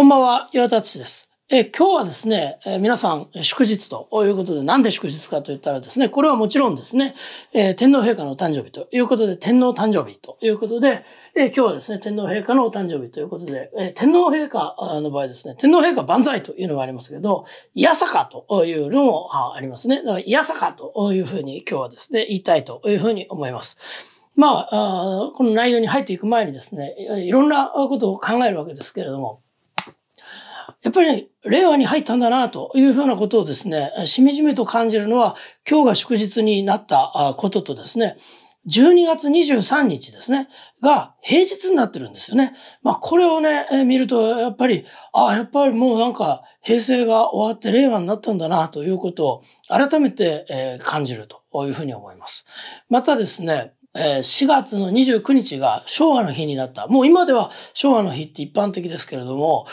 こんばんは、岩田敦です。え今日はですね、え皆さん祝日ということで、なんで祝日かと言ったらですね、これはもちろんですね、え天皇陛下のお誕生日ということで、天皇誕生日ということで、え今日はですね、天皇陛下のお誕生日ということで、え天皇陛下の場合ですね、天皇陛下万歳というのがありますけど、いやさかというのもありますね。だからいやさかというふうに今日はですね、言いたいというふうに思います。まあ、あこの内容に入っていく前にですね、いろんなことを考えるわけですけれども、やっぱり令和に入ったんだなというふうなことをですね、しみじみと感じるのは今日が祝日になったこととですね、12月23日ですね、が平日になってるんですよね。まあこれをね、見るとやっぱり、ああ、やっぱりもうなんか平成が終わって令和になったんだなということを改めて、え感じるというふうに思います。またですね、4月の29日が昭和の日になった。もう今では昭和の日って一般的ですけれども、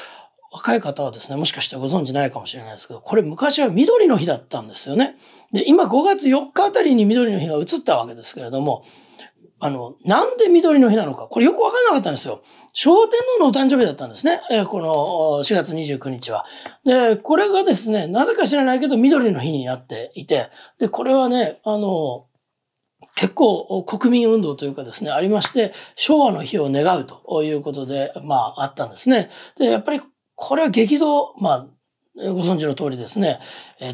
若い方はですね、もしかしてご存知ないかもしれないですけど、これ昔は緑の日だったんですよね。で、今5月4日あたりに緑の日が移ったわけですけれども、あの、なんで緑の日なのか、これよくわかんなかったんですよ。昭天皇のお誕生日だったんですね。えこの4月29日は。で、これがですね、なぜか知らないけど緑の日になっていて、で、これはね、あの、結構国民運動というかですね、ありまして、昭和の日を願うということで、まああったんですね。で、やっぱりこれは激動、まあ、ご存知の通りですね、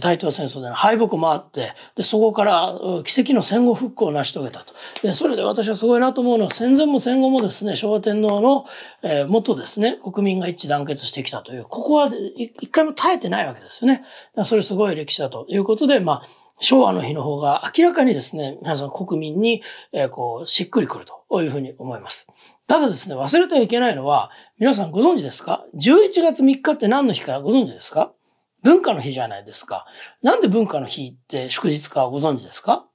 大東戦争での敗北もあって、で、そこから奇跡の戦後復興を成し遂げたと。で、それで私はすごいなと思うのは、戦前も戦後もですね、昭和天皇の、えー、元ですね、国民が一致団結してきたという、ここは一回も耐えてないわけですよね。それすごい歴史だということで、まあ、昭和の日の方が明らかにですね、皆さん国民に、えー、こう、しっくりくるというふうに思います。ただですね、忘れてはいけないのは、皆さんご存知ですか ?11 月3日って何の日かご存知ですか文化の日じゃないですか。なんで文化の日って祝日かご存知ですか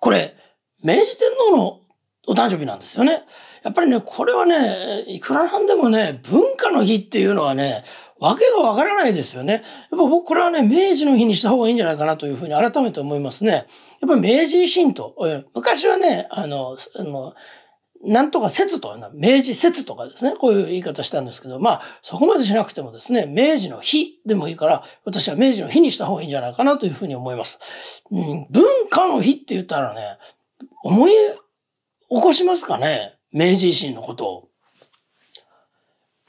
これ、明治天皇のお誕生日なんですよね。やっぱりね、これはね、いくらなんでもね、文化の日っていうのはね、わけがわからないですよね。やっぱ僕、これはね、明治の日にした方がいいんじゃないかなというふうに改めて思いますね。やっぱり明治維新と、昔はね、あの、あのなんとか説というのは、明治説とかですね、こういう言い方したんですけど、まあ、そこまでしなくてもですね、明治の日でもいいから、私は明治の日にした方がいいんじゃないかなというふうに思います。うん、文化の日って言ったらね、思い起こしますかね明治維新のことを。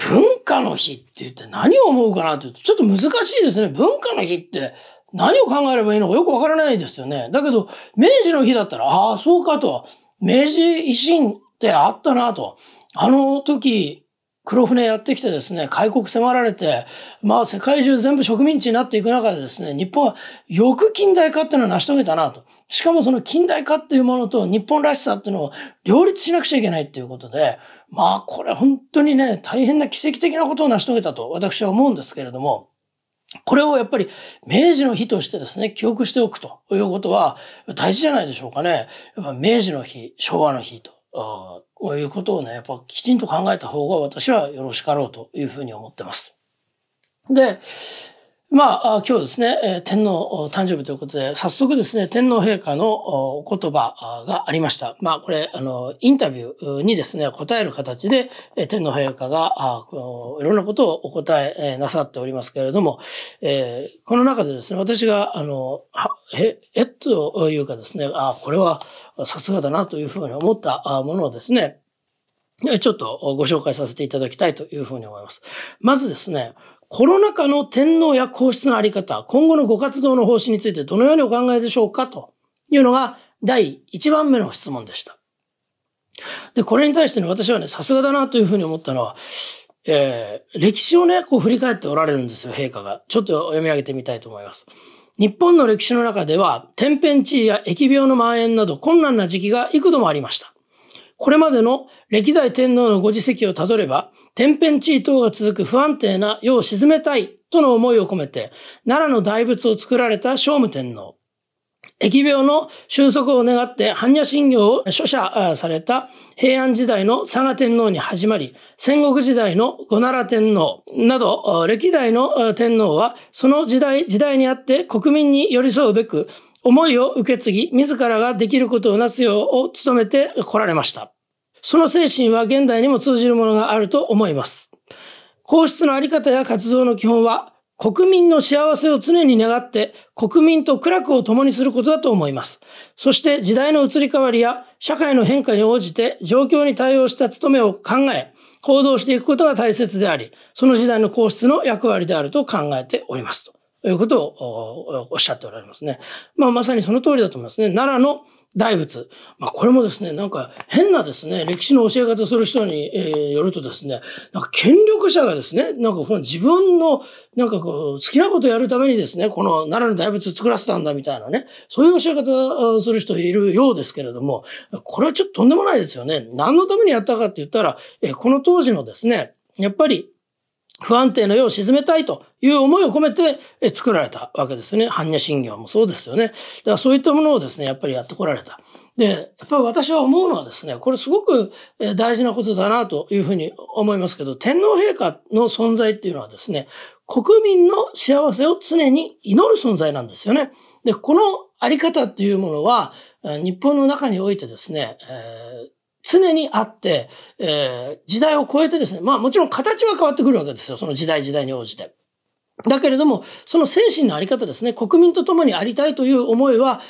文化の日って言って何を思うかなというと、ちょっと難しいですね。文化の日って何を考えればいいのかよくわからないですよね。だけど、明治の日だったら、ああ、そうかと。明治維新ってあったなと。あの時、黒船やってきてですね、開国迫られて、まあ世界中全部植民地になっていく中でですね、日本はよく近代化っていうのを成し遂げたなと。しかもその近代化っていうものと日本らしさっていうのを両立しなくちゃいけないっていうことで、まあこれ本当にね、大変な奇跡的なことを成し遂げたと私は思うんですけれども、これをやっぱり明治の日としてですね、記憶しておくということは大事じゃないでしょうかね。やっぱ明治の日、昭和の日と。あこういうことをね、やっぱきちんと考えた方が私はよろしかろうというふうに思ってます。で、まあ、今日ですね、天皇誕生日ということで、早速ですね、天皇陛下のお言葉がありました。まあ、これ、あの、インタビューにですね、答える形で、天皇陛下が、いろんなことをお答えなさっておりますけれども、えー、この中でですね、私が、あの、え、えっというかですね、あ、これはさすがだなというふうに思ったものをですね、ちょっとご紹介させていただきたいというふうに思います。まずですね、コロナ禍の天皇や皇室のあり方、今後のご活動の方針についてどのようにお考えでしょうかというのが第1番目の質問でした。で、これに対してね、私はね、さすがだなというふうに思ったのは、えー、歴史をね、こう振り返っておられるんですよ、陛下が。ちょっと読み上げてみたいと思います。日本の歴史の中では、天変地異や疫病の蔓延など困難な時期が幾度もありました。これまでの歴代天皇のご自責をたどれば、天変地異等が続く不安定な世を鎮めたいとの思いを込めて、奈良の大仏を作られた聖武天皇。疫病の収束を願って般若心経を書写された平安時代の佐賀天皇に始まり、戦国時代の五奈良天皇など、歴代の天皇はその時代、時代にあって国民に寄り添うべく、思いを受け継ぎ、自らができることをなすようを努めてこられました。その精神は現代にも通じるものがあると思います。皇室のあり方や活動の基本は、国民の幸せを常に願って国民と苦楽を共にすることだと思います。そして時代の移り変わりや社会の変化に応じて状況に対応した務めを考え、行動していくことが大切であり、その時代の皇室の役割であると考えております。ということをおっしゃっておられますね。まあまさにその通りだと思いますね。奈良の大仏。まあ、これもですね、なんか変なですね、歴史の教え方する人に、えー、よるとですね、なんか権力者がですね、なんかこの自分の、なんかこう、好きなことやるためにですね、この奈良の大仏作らせたんだみたいなね、そういう教え方をする人いるようですけれども、これはちょっととんでもないですよね。何のためにやったかって言ったら、えー、この当時のですね、やっぱり不安定の世を沈めたいという思いを込めて作られたわけですね。般若心経もそうですよね。だからそういったものをですね、やっぱりやってこられた。で、やっぱり私は思うのはですね、これすごく大事なことだなというふうに思いますけど、天皇陛下の存在っていうのはですね、国民の幸せを常に祈る存在なんですよね。で、このあり方っていうものは、日本の中においてですね、えー常にあって、えー、時代を超えてですね、まあもちろん形は変わってくるわけですよ。その時代時代に応じて。だけれども、その精神のあり方ですね、国民と共にありたいという思いは、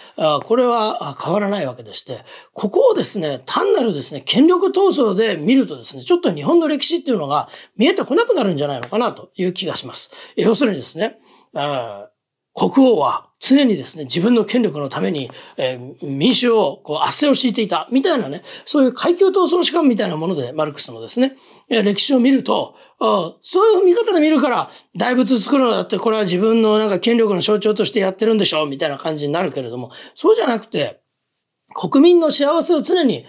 これは変わらないわけでして、ここをですね、単なるですね、権力闘争で見るとですね、ちょっと日本の歴史っていうのが見えてこなくなるんじゃないのかなという気がします。要するにですね、あ国王は常にですね、自分の権力のために、えー、民衆をこう圧政を敷いていた、みたいなね、そういう階級闘争士官みたいなもので、マルクスのですね、歴史を見ると、あそういう見方で見るから、大仏作るのだって、これは自分のなんか権力の象徴としてやってるんでしょう、みたいな感じになるけれども、そうじゃなくて、国民の幸せを常に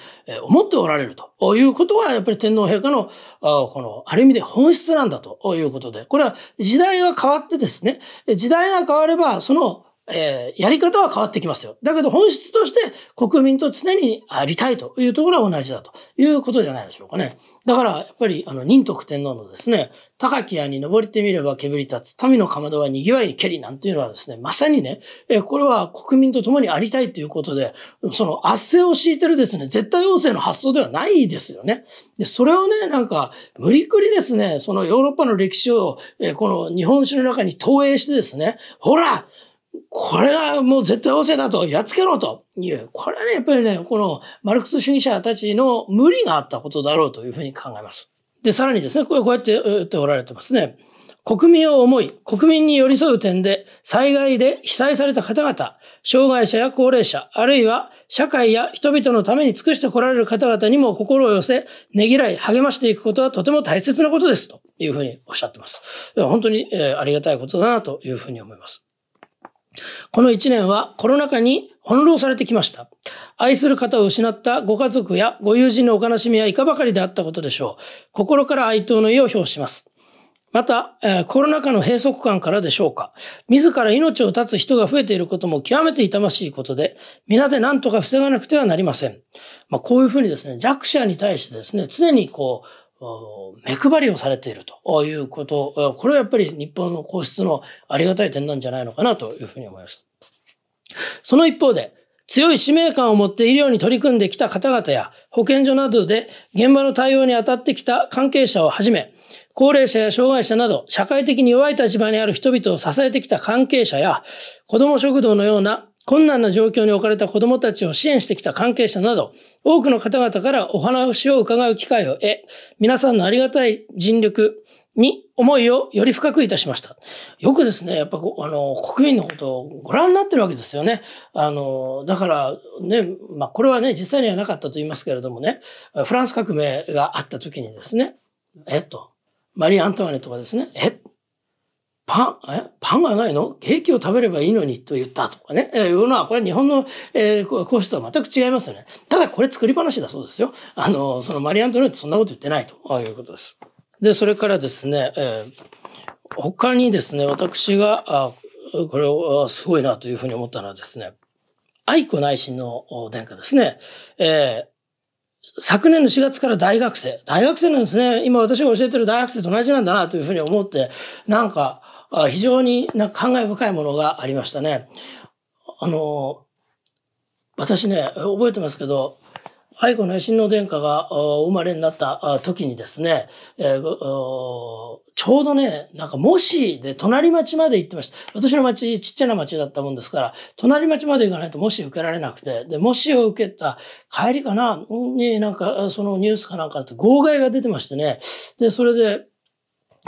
思っておられるということは、やっぱり天皇陛下の、この、ある意味で本質なんだということで、これは時代が変わってですね、時代が変われば、そのえー、やり方は変わってきますよ。だけど本質として国民と常にありたいというところは同じだということじゃないでしょうかね。だからやっぱりあの仁徳天皇のですね、高き屋に登りてみれば煙立つ、民のかまどは賑わいにけりなんていうのはですね、まさにね、えー、これは国民と共にありたいということで、その圧政を敷いてるですね、絶対王政の発想ではないですよね。で、それをね、なんか無理くりですね、そのヨーロッパの歴史を、えー、この日本史の中に投影してですね、ほらこれはもう絶対王政だと、やっつけろという、これはね、やっぱりね、このマルクス主義者たちの無理があったことだろうというふうに考えます。で、さらにですね、これこうやって言っておられてますね。国民を思い、国民に寄り添う点で、災害で被災された方々、障害者や高齢者、あるいは社会や人々のために尽くしてこられる方々にも心を寄せ、ねぎらい、励ましていくことはとても大切なことです、というふうにおっしゃってます。本当に、えー、ありがたいことだなというふうに思います。この1年はコロナ禍に翻弄されてきました。愛する方を失ったご家族やご友人のお悲しみはいかばかりであったことでしょう。心から哀悼の意を表します。また、コロナ禍の閉塞感からでしょうか。自ら命を絶つ人が増えていることも極めて痛ましいことで、皆で何とか防がなくてはなりません。まあ、こういうふうにですね、弱者に対してですね、常にこう、目配りをされているということ、これはやっぱり日本の皇室のありがたい点なんじゃないのかなというふうに思います。その一方で、強い使命感を持って医療に取り組んできた方々や、保健所などで現場の対応に当たってきた関係者をはじめ、高齢者や障害者など、社会的に弱い立場にある人々を支えてきた関係者や、子ども食堂のような困難な状況に置かれた子供たちを支援してきた関係者など、多くの方々からお話を伺う機会を得、皆さんのありがたい尽力に思いをより深くいたしました。よくですね、やっぱ、あの、国民のことをご覧になってるわけですよね。あの、だからね、まあ、これはね、実際にはなかったと言いますけれどもね、フランス革命があった時にですね、えっと、マリー・アントワネとかですね、えっと、パン、えパンがないのケーキを食べればいいのにと言ったとかね、えー、いうのは、これ日本の、えー、皇室とは全く違いますよね。ただこれ作り話だそうですよ。あの、そのマリアントネットそんなこと言ってないということです。で、それからですね、えー、他にですね、私が、あこれをすごいなというふうに思ったのはですね、愛子内親の殿下ですね、えー、昨年の4月から大学生。大学生なんですね。今私が教えてる大学生と同じなんだなというふうに思って、なんか、非常になんか感慨深いものがありましたね。あの、私ね、覚えてますけど、愛子の親王殿下がお生まれになった時にですね、えー、ちょうどね、なんか模試で隣町まで行ってました。私の町、ちっちゃな町だったもんですから、隣町まで行かないと模試受けられなくて、で、模試を受けた帰りかな、になんかそのニュースかなんかって号外が出てましてね、で、それで、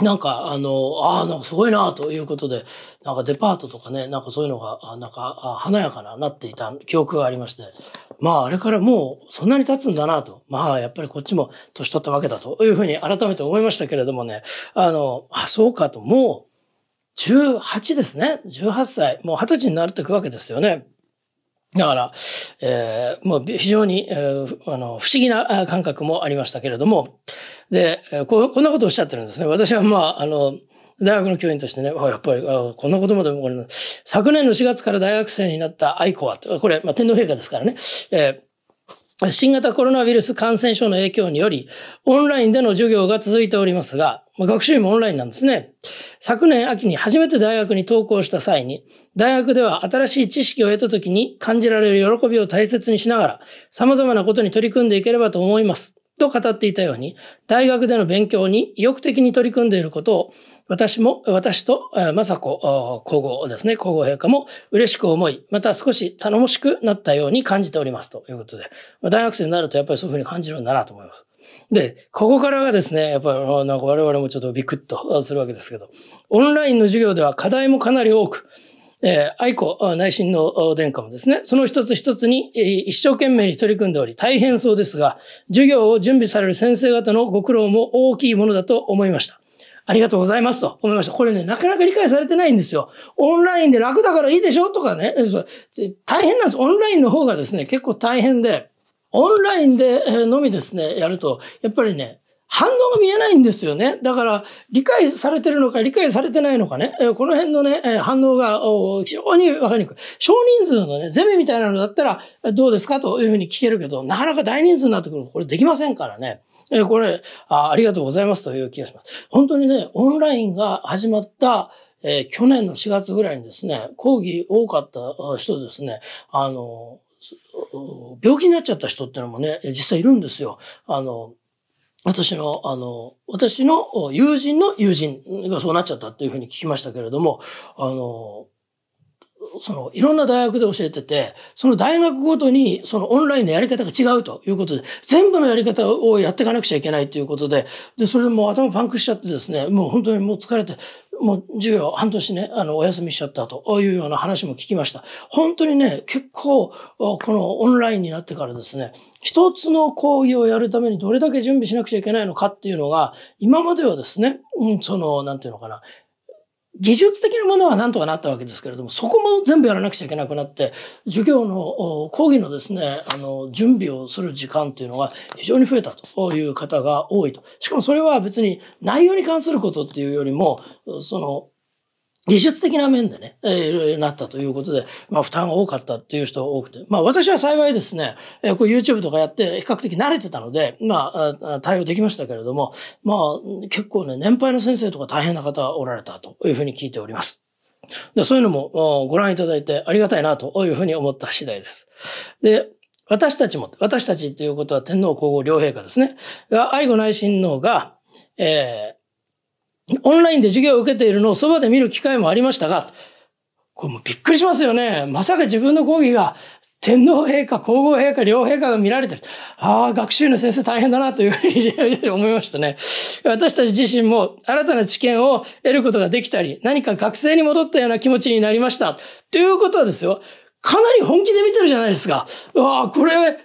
なんか、あの、ああ、なんかすごいなということで、なんかデパートとかね、なんかそういうのが、なんか華やかななっていた記憶がありまして、まああれからもうそんなに経つんだなと、まあやっぱりこっちも年取ったわけだというふうに改めて思いましたけれどもね、あの、あ、そうかと、もう18ですね、18歳、もう20歳になるってくわけですよね。だから、えー、もう非常に、えー、あの不思議な感覚もありましたけれども、で、ここんなことをおっしゃってるんですね。私はまあ、あの、大学の教員としてね、やっぱり、こんなことまでもこれ、昨年の4月から大学生になった愛子は、これ、まあ、天皇陛下ですからね、えー新型コロナウイルス感染症の影響により、オンラインでの授業が続いておりますが、学習もオンラインなんですね。昨年秋に初めて大学に登校した際に、大学では新しい知識を得た時に感じられる喜びを大切にしながら、様々なことに取り組んでいければと思います。と語っていたように、大学での勉強に意欲的に取り組んでいることを、私も、私と、雅子皇后ですね、皇后陛下も嬉しく思い、また少し頼もしくなったように感じておりますということで、大学生になるとやっぱりそういうふうに感じるんだなと思います。で、ここからがですね、やっぱりなんか我々もちょっとビクッとするわけですけど、オンラインの授業では課題もかなり多く、えー、愛子内親の殿下もですね、その一つ一つに一生懸命に取り組んでおり、大変そうですが、授業を準備される先生方のご苦労も大きいものだと思いました。ありがとうございますと思いました。これね、なかなか理解されてないんですよ。オンラインで楽だからいいでしょとかね、大変なんです。オンラインの方がですね、結構大変で、オンラインでのみですね、やると、やっぱりね、反応が見えないんですよね。だから、理解されてるのか、理解されてないのかね。えこの辺のね、え反応が非常にわかりにくい。少人数のね、ゼミみたいなのだったら、どうですかというふうに聞けるけど、なかなか大人数になってくるこれできませんからね。えこれあ、ありがとうございますという気がします。本当にね、オンラインが始まった、えー、去年の4月ぐらいにですね、講義多かった人ですね、あの、病気になっちゃった人っていうのもね、実際いるんですよ。あの、私の、あの、私の友人の友人がそうなっちゃったっていうふうに聞きましたけれども、あの、その、いろんな大学で教えてて、その大学ごとに、そのオンラインのやり方が違うということで、全部のやり方をやっていかなくちゃいけないということで、で、それでもう頭パンクしちゃってですね、もう本当にもう疲れて、もう授業半年ね、あの、お休みしちゃったというような話も聞きました。本当にね、結構、このオンラインになってからですね、一つの講義をやるためにどれだけ準備しなくちゃいけないのかっていうのが、今まではですね、うん、その、なんていうのかな、技術的なものはなんとかなったわけですけれども、そこも全部やらなくちゃいけなくなって、授業の講義のですね、あの、準備をする時間というのは非常に増えたという方が多いと。しかもそれは別に内容に関することっていうよりも、その、技術的な面でね、えー、なったということで、まあ、負担が多かったっていう人が多くて、まあ、私は幸いですね、えー、こう YouTube とかやって比較的慣れてたので、まあ、対応できましたけれども、まあ、結構ね、年配の先生とか大変な方おられたというふうに聞いております。でそういうのもご覧いただいてありがたいなというふうに思った次第です。で、私たちも、私たちということは天皇皇后両陛下ですね、が、愛護内親王が、えー、オンラインで授業を受けているのをそばで見る機会もありましたが、これもびっくりしますよね。まさか自分の講義が天皇陛下、皇后陛下、両陛下が見られてる。ああ、学習の先生大変だなというふうに思いましたね。私たち自身も新たな知見を得ることができたり、何か学生に戻ったような気持ちになりました。ということはですよ、かなり本気で見てるじゃないですか。うわあ、これ、い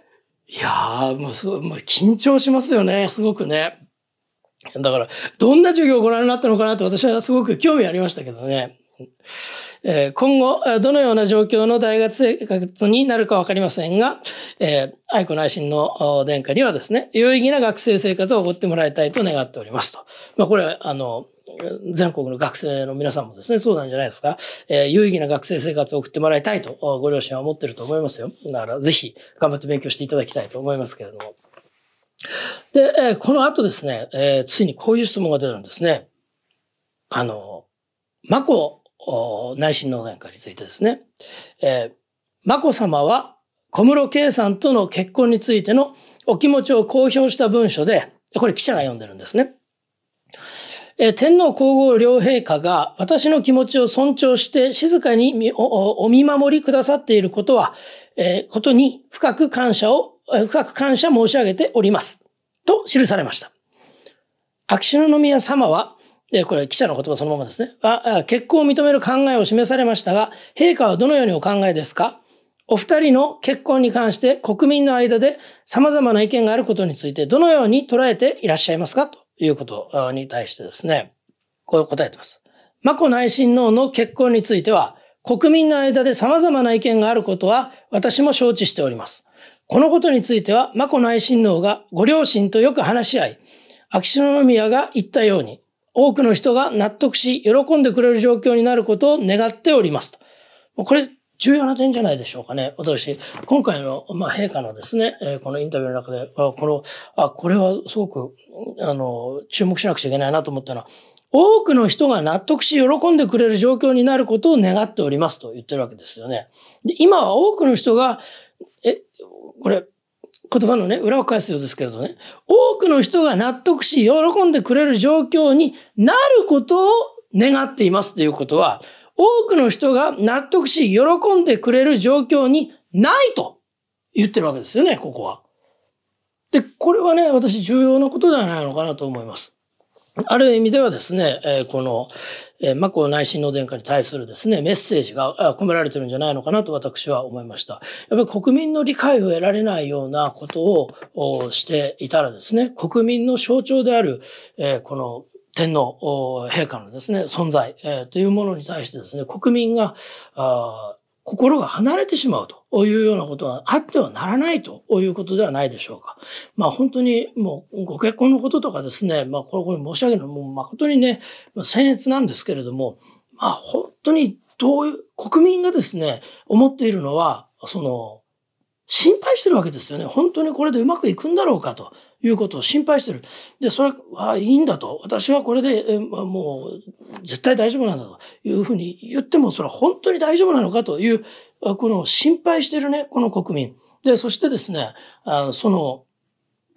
やあ、もうすごい、もう緊張しますよね、すごくね。だから、どんな授業をご覧になったのかなと私はすごく興味ありましたけどね。えー、今後、どのような状況の大学生活になるかわかりませんが、えー、愛子内心の殿下にはですね、有意義な学生生活を送ってもらいたいと願っておりますと。まあ、これは、あの、全国の学生の皆さんもですね、そうなんじゃないですか。えー、有意義な学生生活を送ってもらいたいと、ご両親は思ってると思いますよ。だから、ぜひ、頑張って勉強していただきたいと思いますけれども。で、えー、この後ですね、えー、ついにこういう質問が出るんですね。あの、眞子内親王殿下についてですね、えー、眞子さまは小室圭さんとの結婚についてのお気持ちを公表した文書で、これ記者が読んでるんですね。えー、天皇皇后両陛下が私の気持ちを尊重して静かにお見守りくださっていることは、えー、ことに深く感謝を深く感謝申し上げております。と記されました。秋篠宮様は、これ記者の言葉そのままですね。結婚を認める考えを示されましたが、陛下はどのようにお考えですかお二人の結婚に関して国民の間で様々な意見があることについてどのように捉えていらっしゃいますかということに対してですね、こう答えてます。眞子内親王の結婚については、国民の間で様々な意見があることは私も承知しております。このことについては、眞子内親王がご両親とよく話し合い、秋篠宮が言ったように、多くの人が納得し、喜んでくれる状況になることを願っておりますと。これ、重要な点じゃないでしょうかね。私、今回の、まあ、陛下のですね、えこのインタビューの中で、この、あ、これはすごく、あの、注目しなくちゃいけないなと思ったのは、多くの人が納得し喜んでくれる状況になることを願っておりますと言ってるわけですよね。で今は多くの人がこれ、言葉のね、裏を返すようですけれどね、多くの人が納得し、喜んでくれる状況になることを願っていますということは、多くの人が納得し、喜んでくれる状況にないと言ってるわけですよね、ここは。で、これはね、私重要なことではないのかなと思います。ある意味ではですね、えこの、えー、マコ内心の殿下に対するですね、メッセージが込められてるんじゃないのかなと私は思いました。やっぱり国民の理解を得られないようなことをしていたらですね、国民の象徴である、えこの天皇陛下のですね、存在、えというものに対してですね、国民が、あ心が離れてしまうというようなことはあってはならないということではないでしょうか。まあ本当にもうご結婚のこととかですね、まあこれこれ申し上げるのも誠にね、僭越なんですけれども、まあ本当にどういう、国民がですね、思っているのは、その、心配してるわけですよね。本当にこれでうまくいくんだろうかということを心配してる。で、それはいいんだと。私はこれで、まもう絶対大丈夫なんだというふうに言っても、それは本当に大丈夫なのかという、この心配してるね、この国民。で、そしてですね、あその、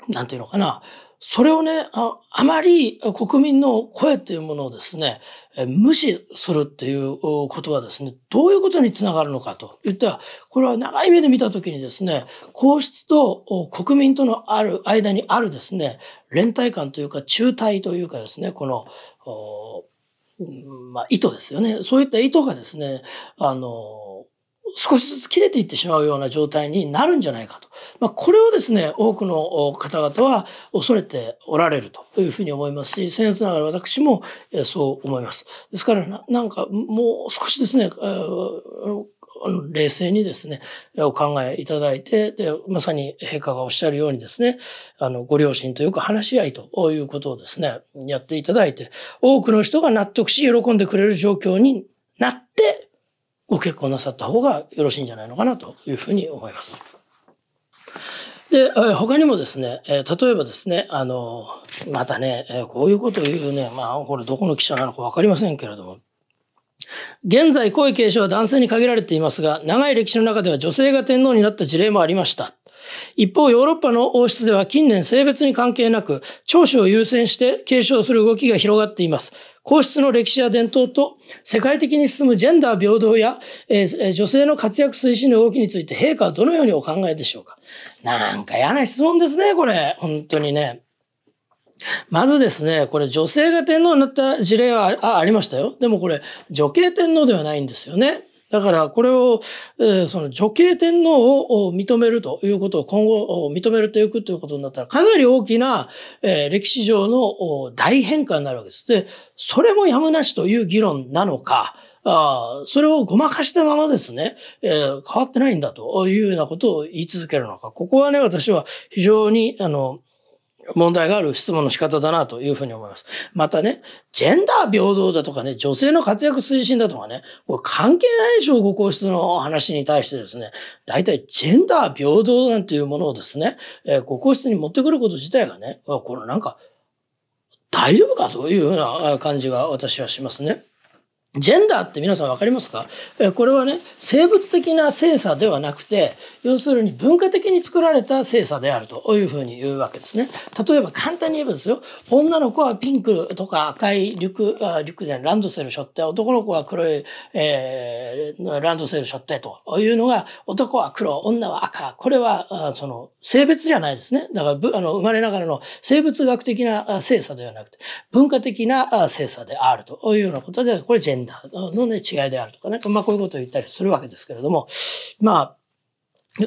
なんていうのかな、それをね、ああまり国民の声っていうものをですね、無視するっていうことはですね、どういうことにつながるのかといった、ら、これは長い目で見たときにですね、皇室と国民とのある間にあるですね、連帯感というか、中体というかですね、この、まあ、意図ですよね。そういった意図がですね、あの、少しずつ切れていってしまうような状態になるんじゃないかと。まあ、これをですね、多くの方々は恐れておられるというふうに思いますし、僭越ながら私もそう思います。ですからな、なんかもう少しですね、冷静にですね、お考えいただいて、で、まさに陛下がおっしゃるようにですね、あの、ご両親とよく話し合いということをですね、やっていただいて、多くの人が納得し、喜んでくれる状況になって、ご結婚なさった方がよろしいんじゃないのかなというふうに思います。で、他にもですね、例えばですね、あの、またね、こういうことを言うね、まあ、これどこの記者なのかわかりませんけれども、現在、皇位継承は男性に限られていますが、長い歴史の中では女性が天皇になった事例もありました。一方、ヨーロッパの王室では近年性別に関係なく、長子を優先して継承する動きが広がっています。皇室の歴史や伝統と世界的に進むジェンダー平等や、えー、女性の活躍推進の動きについて陛下はどのようにお考えでしょうかなんか嫌な質問ですね、これ。本当にね。まずですね、これ女性が天皇になった事例はありましたよ。でもこれ女系天皇ではないんですよね。だから、これを、えー、その女系天皇を認めるということを今後認めていくということになったら、かなり大きな、えー、歴史上の大変化になるわけです。で、それもやむなしという議論なのか、あそれをごまかしたままですね、えー、変わってないんだというようなことを言い続けるのか。ここはね、私は非常に、あの、問題がある質問の仕方だなというふうに思います。またね、ジェンダー平等だとかね、女性の活躍推進だとかね、これ関係ないでしょ、5皇室の話に対してですね、大体ジェンダー平等なんていうものをですね、えー、ご皇室に持ってくること自体がね、これなんか、大丈夫かというような感じが私はしますね。ジェンダーって皆さん分かりますかこれはね生物的な性差ではなくて要するに文化的に作られた性差であるというふうに言うわけですね。例えば簡単に言えばですよ女の子はピンクとか赤いリュックあリュックじゃないランドセル背負って男の子は黒い、えー、ランドセル背負ってというのが男は黒女は赤これはあその性別じゃないですねだからあの生まれながらの生物学的な性差ではなくて文化的な性差であるというようなことでこれジェンダーンダーのね、違いであるとか、なんかまあこういうことを言ったりするわけですけれども、まあ、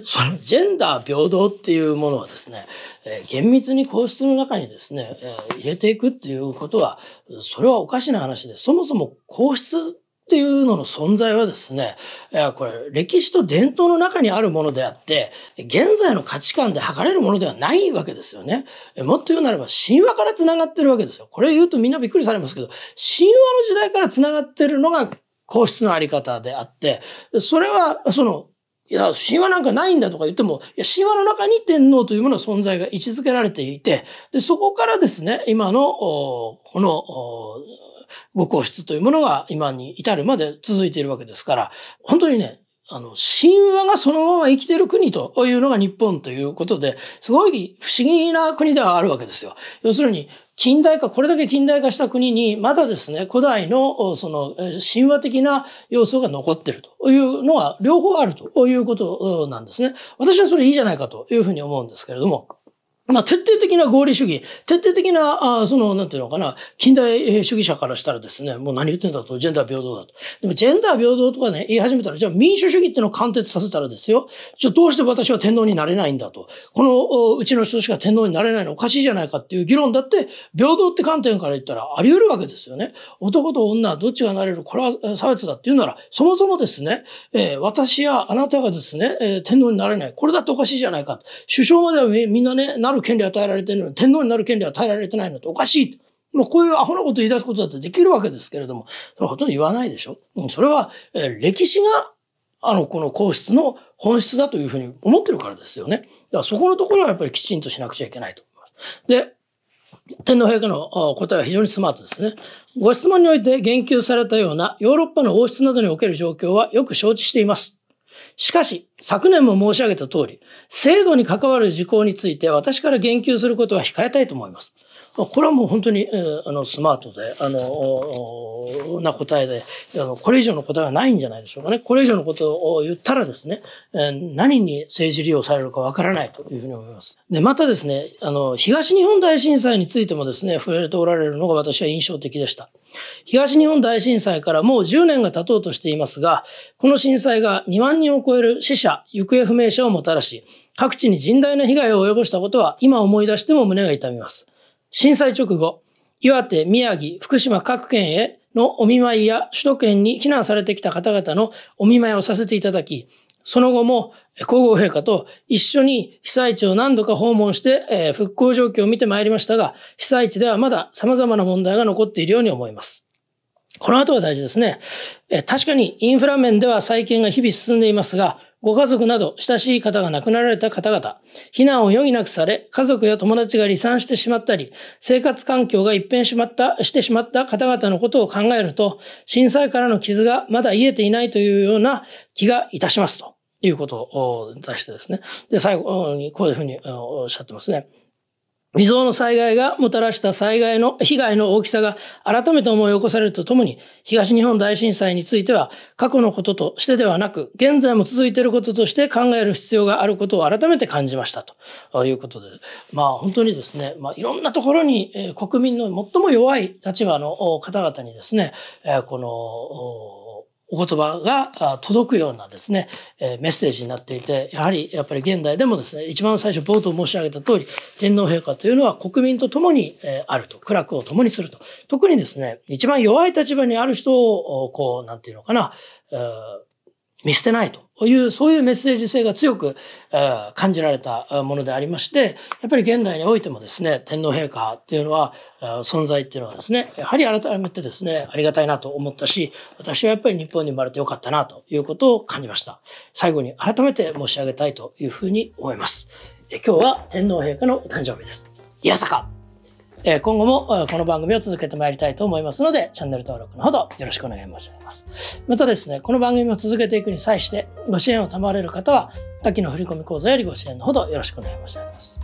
そのジェンダー平等っていうものはですね、えー、厳密に皇室の中にですね、えー、入れていくっていうことは、それはおかしな話で、そもそも皇室っていうのの存在はですね、これ歴史と伝統の中にあるものであって、現在の価値観で測れるものではないわけですよね。もっと言うならば神話から繋がってるわけですよ。これ言うとみんなびっくりされますけど、神話の時代から繋がってるのが皇室のあり方であって、それはそのいや、神話なんかないんだとか言っても、いや、神話の中に天皇というものの存在が位置づけられていて、で、そこからですね、今の、この、ご皇室というものが今に至るまで続いているわけですから、本当にね、あの、神話がそのまま生きてる国というのが日本ということで、すごい不思議な国ではあるわけですよ。要するに、近代化、これだけ近代化した国に、まだですね、古代の、その、神話的な要素が残ってるというのは、両方あるということなんですね。私はそれいいじゃないかというふうに思うんですけれども。まあ、徹底的な合理主義、徹底的な、あその、なんていうのかな、近代主義者からしたらですね、もう何言ってんだと、ジェンダー平等だと。でも、ジェンダー平等とかね、言い始めたら、じゃあ民主主義ってのを貫徹させたらですよ、じゃあどうして私は天皇になれないんだと。このうちの人しか天皇になれないのおかしいじゃないかっていう議論だって、平等って観点から言ったらあり得るわけですよね。男と女、どっちがなれる、これは差別だっていうなら、そもそもですね、えー、私やあなたがですね、えー、天皇になれない、これだっておかしいじゃないか。首相まではみんなね、なる権利与えられてるのに、天皇になる権利与えられてないのっておかしいと。まあ、こういうアホなこと言い出すことだってできるわけですけれども、それほとんど言わないでしょ。それは、えー、歴史が、あの、この皇室の本質だというふうに思ってるからですよね。だからそこのところはやっぱりきちんとしなくちゃいけないと思います。で、天皇陛下の答えは非常にスマートですね。ご質問において言及されたようなヨーロッパの王室などにおける状況はよく承知しています。しかし、昨年も申し上げた通り、制度に関わる事項について私から言及することは控えたいと思います。これはもう本当に、あのスマートで、あの、な答えで、あのこれ以上の答えはないんじゃないでしょうかね。これ以上のことを言ったらですね、何に政治利用されるかわからないというふうに思います。で、またですね、あの、東日本大震災についてもですね、触れておられるのが私は印象的でした。東日本大震災からもう10年が経とうとしていますが、この震災が2万人を超える死者、行方不明者をもたらし、各地に甚大な被害を及ぼしたことは今思い出しても胸が痛みます。震災直後、岩手、宮城、福島各県へのお見舞いや首都圏に避難されてきた方々のお見舞いをさせていただき、その後も皇后陛下と一緒に被災地を何度か訪問して復興状況を見てまいりましたが、被災地ではまだ様々な問題が残っているように思います。この後が大事ですね。確かにインフラ面では再建が日々進んでいますが、ご家族など親しい方が亡くなられた方々、避難を余儀なくされ、家族や友達が離散してしまったり、生活環境が一変しまったしてしまった方々のことを考えると、震災からの傷がまだ癒えていないというような気がいたしますということを出してですね。で、最後にこういうふうにおっしゃってますね。未曾有の災害がもたらした災害の被害の大きさが改めて思い起こされるとともに、東日本大震災については過去のこととしてではなく、現在も続いていることとして考える必要があることを改めて感じましたということで、まあ本当にですね、まあいろんなところに国民の最も弱い立場の方々にですね、この、お言葉が届くようなですね、えメッセージになっていて、やはりやっぱり現代でもですね、一番最初冒頭申し上げた通り、天皇陛下というのは国民と共にあると、苦楽を共にすると。特にですね、一番弱い立場にある人を、こう、なんていうのかな、見捨てないという、そういうメッセージ性が強く感じられたものでありまして、やっぱり現代においてもですね、天皇陛下っていうのは、存在っていうのはですね、やはり改めてですね、ありがたいなと思ったし、私はやっぱり日本に生まれてよかったなということを感じました。最後に改めて申し上げたいというふうに思います。今日は天皇陛下のお誕生日です。いやさかえ今後もこの番組を続けてまいりたいと思いますので、チャンネル登録のほどよろしくお願い申し上げます。またですね、この番組を続けていくに際して、ご支援を賜れる方は、多岐の振込講座よりご支援のほどよろしくお願い申し上げます。